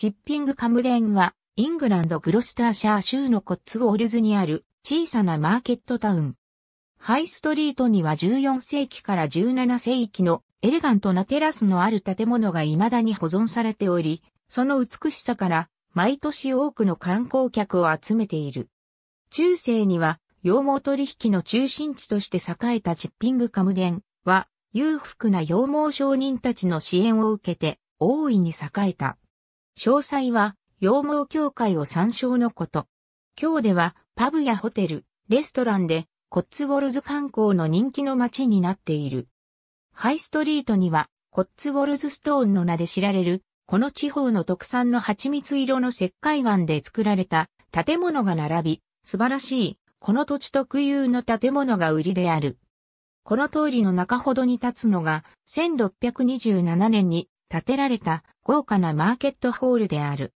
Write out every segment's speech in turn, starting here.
チッピングカムデンは、イングランドグロスターシャー州のコッツウォールズにある小さなマーケットタウン。ハイストリートには14世紀から17世紀のエレガントなテラスのある建物が未だに保存されており、その美しさから毎年多くの観光客を集めている。中世には羊毛取引の中心地として栄えたチッピングカムデンは裕福な羊毛商人たちの支援を受けて大いに栄えた。詳細は、羊毛協会を参照のこと。今日では、パブやホテル、レストランで、コッツウォルズ観光の人気の街になっている。ハイストリートには、コッツウォルズストーンの名で知られる、この地方の特産の蜂蜜色の石灰岩で作られた建物が並び、素晴らしい、この土地特有の建物が売りである。この通りの中ほどに建つのが、1627年に建てられた豪華なマーケットホールである。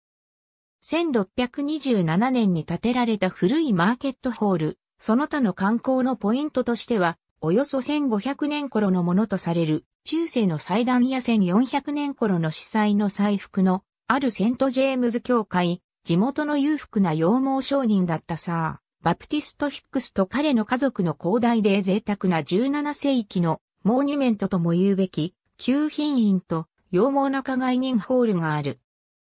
1627年に建てられた古いマーケットホール、その他の観光のポイントとしては、およそ1500年頃のものとされる、中世の祭壇や1400年頃の司祭の祭服の、あるセント・ジェームズ教会、地元の裕福な羊毛商人だったさ、バプティスト・ヒックスと彼の家族の広大で贅沢な17世紀のモーニュメントとも言うべき、旧品院と羊毛中外人ホールがある。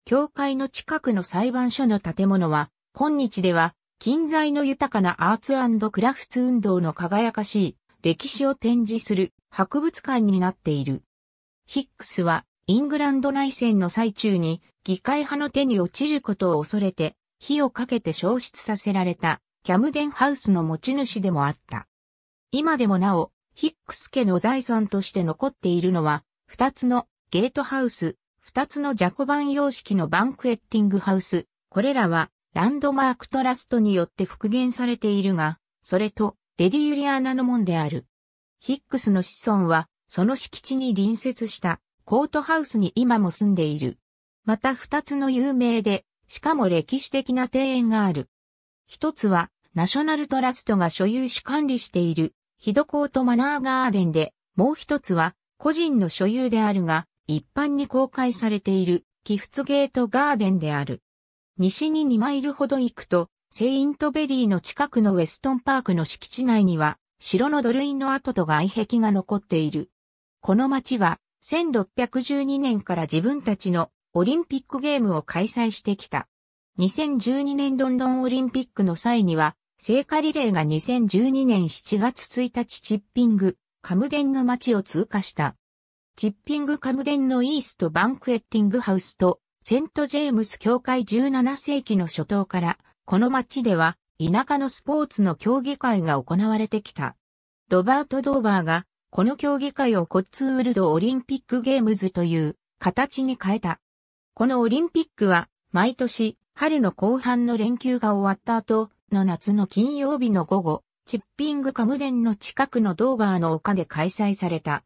教会の近くの裁判所の建物は、今日では、近在の豊かなアーツクラフツ運動の輝かしい歴史を展示する博物館になっている。ヒックスは、イングランド内戦の最中に、議会派の手に落ちることを恐れて、火をかけて消失させられた、キャムデンハウスの持ち主でもあった。今でもなお、ヒックス家の財産として残っているのは、二つのゲートハウス、二つのジャコバン様式のバンクエッティングハウス、これらはランドマークトラストによって復元されているが、それとレディ・ユリアーナの門である。ヒックスの子孫は、その敷地に隣接したコートハウスに今も住んでいる。また二つの有名で、しかも歴史的な庭園がある。一つは、ナショナルトラストが所有し管理している、ヒドコートマナーガーデンで、もう一つは、個人の所有であるが、一般に公開されている、キフツゲートガーデンである。西に2マイルほど行くと、セイントベリーの近くのウェストンパークの敷地内には、城の土塁の跡と外壁が残っている。この町は、1612年から自分たちのオリンピックゲームを開催してきた。2012年ロンドンオリンピックの際には、聖火リレーが2012年7月1日チッピング、カムデンの街を通過した。チッピングカムデンのイーストバンクエッティングハウスとセントジェームス教会17世紀の初頭から、この町では田舎のスポーツの競技会が行われてきた。ロバート・ドーバーが、この競技会をコッツウールドオリンピックゲームズという形に変えた。このオリンピックは、毎年、春の後半の連休が終わった後の夏の金曜日の午後、チッピングカムデンの近くのドーバーの丘で開催された。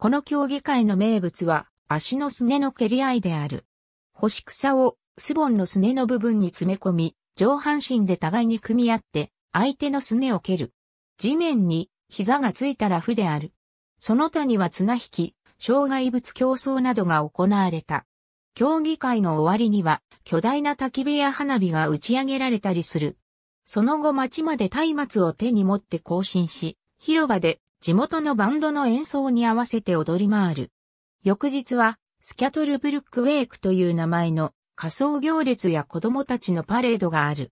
この競技会の名物は、足のすねの蹴り合いである。干し草をスボンのすねの部分に詰め込み、上半身で互いに組み合って、相手のすねを蹴る。地面に膝がついたら負である。その他には綱引き、障害物競争などが行われた。競技会の終わりには、巨大な焚き火や花火が打ち上げられたりする。その後町まで松明を手に持って行進し、広場で地元のバンドの演奏に合わせて踊り回る。翌日は、スキャトルブルックウェイクという名前の仮装行列や子供たちのパレードがある。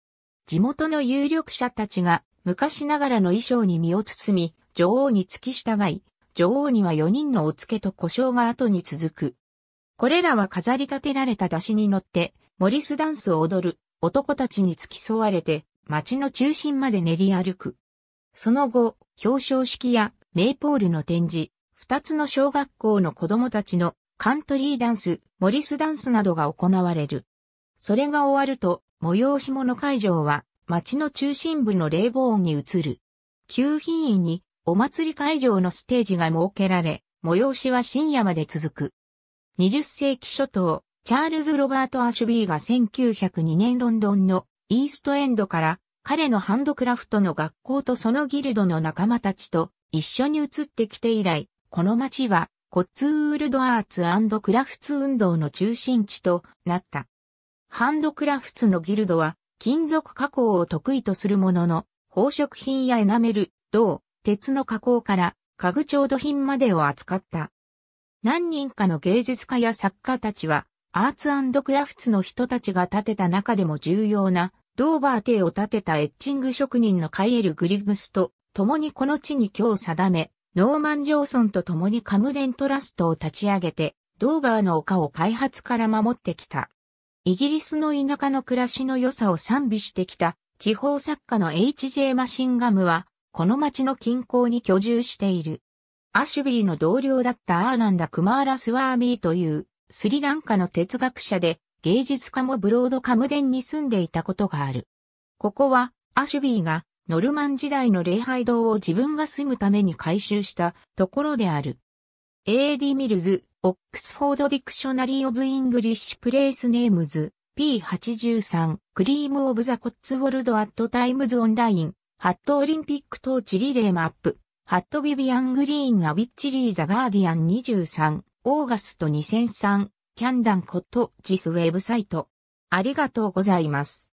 地元の有力者たちが昔ながらの衣装に身を包み、女王に付き従い、女王には4人のお付けと故障が後に続く。これらは飾り立てられた出汁に乗って、モリスダンスを踊る男たちに付き添われて、街の中心まで練り歩く。その後、表彰式やメイポールの展示、二つの小学校の子供たちのカントリーダンス、モリスダンスなどが行われる。それが終わると、催し物会場は街の中心部の冷房音に移る。旧品位にお祭り会場のステージが設けられ、催しは深夜まで続く。20世紀初頭、チャールズ・ロバート・アシュビーが1902年ロンドンのイーストエンドから彼のハンドクラフトの学校とそのギルドの仲間たちと一緒に移ってきて以来、この町はコッツウールドアーツクラフツ運動の中心地となった。ハンドクラフツのギルドは金属加工を得意とするものの、宝飾品やエナメル、銅、鉄の加工から家具調度品までを扱った。何人かの芸術家や作家たちは、アーツクラフツの人たちが建てた中でも重要なドーバー邸を建てたエッチング職人のカイエル・グリグスと共にこの地に今日定め、ノーマン・ジョーソンと共にカムデントラストを立ち上げて、ドーバーの丘を開発から守ってきた。イギリスの田舎の暮らしの良さを賛美してきた地方作家の H.J. マシンガムは、この町の近郊に居住している。アシュビーの同僚だったアーランダ・クマーラ・スワーミーというスリランカの哲学者で芸術家もブロードカムデンに住んでいたことがある。ここは、アシュビーが、ノルマン時代の礼拝堂を自分が住むために改修したところである。A.D. ミルズ、オックスフォード・ディクショナリー・オブ・イングリッシュ・プレイス・ネームズ、P83、クリーム・オブ・ザ・コッツウォルド・アット・タイムズ・オンライン、ハット・オリンピック・トーチ・リレー・マップ、ハット・ビビアン・グリーン・アビッチ・リー・ザ・ガーディアン23、オーガスト2003、キャンダンコットジスウェブサイト。ありがとうございます。